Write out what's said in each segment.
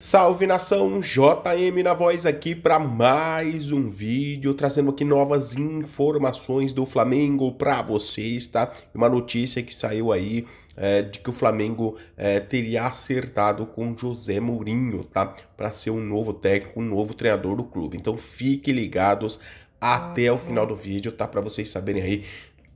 Salve nação, JM na voz aqui para mais um vídeo, trazendo aqui novas informações do Flamengo para vocês, tá? Uma notícia que saiu aí é, de que o Flamengo é, teria acertado com José Mourinho, tá? Para ser um novo técnico, um novo treinador do clube. Então fiquem ligados até o final do vídeo, tá? Para vocês saberem aí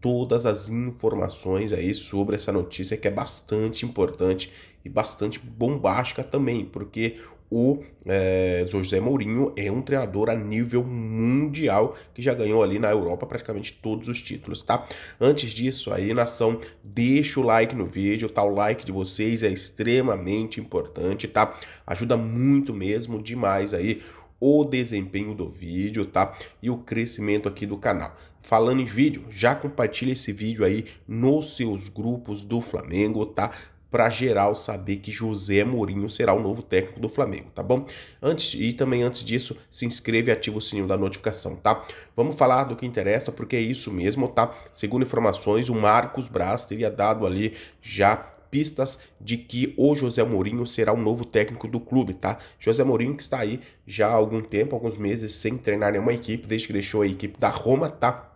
todas as informações aí sobre essa notícia que é bastante importante e bastante bombástica também, porque o é, José Mourinho é um treinador a nível mundial que já ganhou ali na Europa praticamente todos os títulos, tá? Antes disso, aí, nação, deixa o like no vídeo, tá? O like de vocês é extremamente importante, tá? Ajuda muito mesmo demais aí o desempenho do vídeo, tá? E o crescimento aqui do canal. Falando em vídeo, já compartilha esse vídeo aí nos seus grupos do Flamengo, tá? para geral saber que José Mourinho será o novo técnico do Flamengo, tá bom? Antes e também antes disso, se inscreve e ativa o sininho da notificação, tá? Vamos falar do que interessa, porque é isso mesmo, tá? Segundo informações, o Marcos Braz teria dado ali já pistas de que o José Mourinho será o novo técnico do clube, tá? José Mourinho que está aí já há algum tempo, alguns meses, sem treinar nenhuma equipe, desde que deixou a equipe da Roma, tá?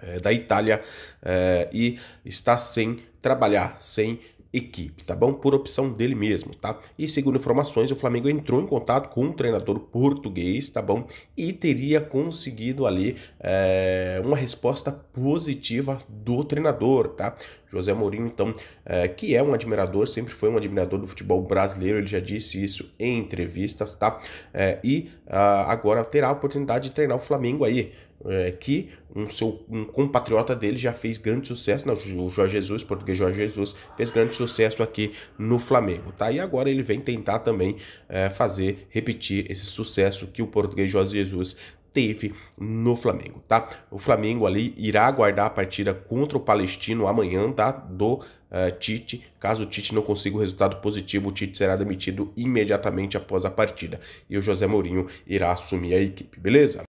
É, da Itália, é, e está sem trabalhar, sem equipe, tá bom? Por opção dele mesmo, tá? E segundo informações, o Flamengo entrou em contato com um treinador português, tá bom? E teria conseguido ali é, uma resposta positiva do treinador, tá? José Mourinho, então, é, que é um admirador, sempre foi um admirador do futebol brasileiro, ele já disse isso em entrevistas, tá? É, e a, ah, agora terá a oportunidade de treinar o Flamengo aí é, que um, seu, um compatriota dele já fez grande sucesso, não, o Jorge Jesus, o português Jorge Jesus, fez grande sucesso aqui no Flamengo, tá? E agora ele vem tentar também é, fazer, repetir esse sucesso que o português Jorge Jesus teve no Flamengo, tá? O Flamengo ali irá aguardar a partida contra o Palestino amanhã, tá? Do Uh, Tite. Caso o Tite não consiga o resultado positivo, o Tite será demitido imediatamente após a partida e o José Mourinho irá assumir a equipe, beleza?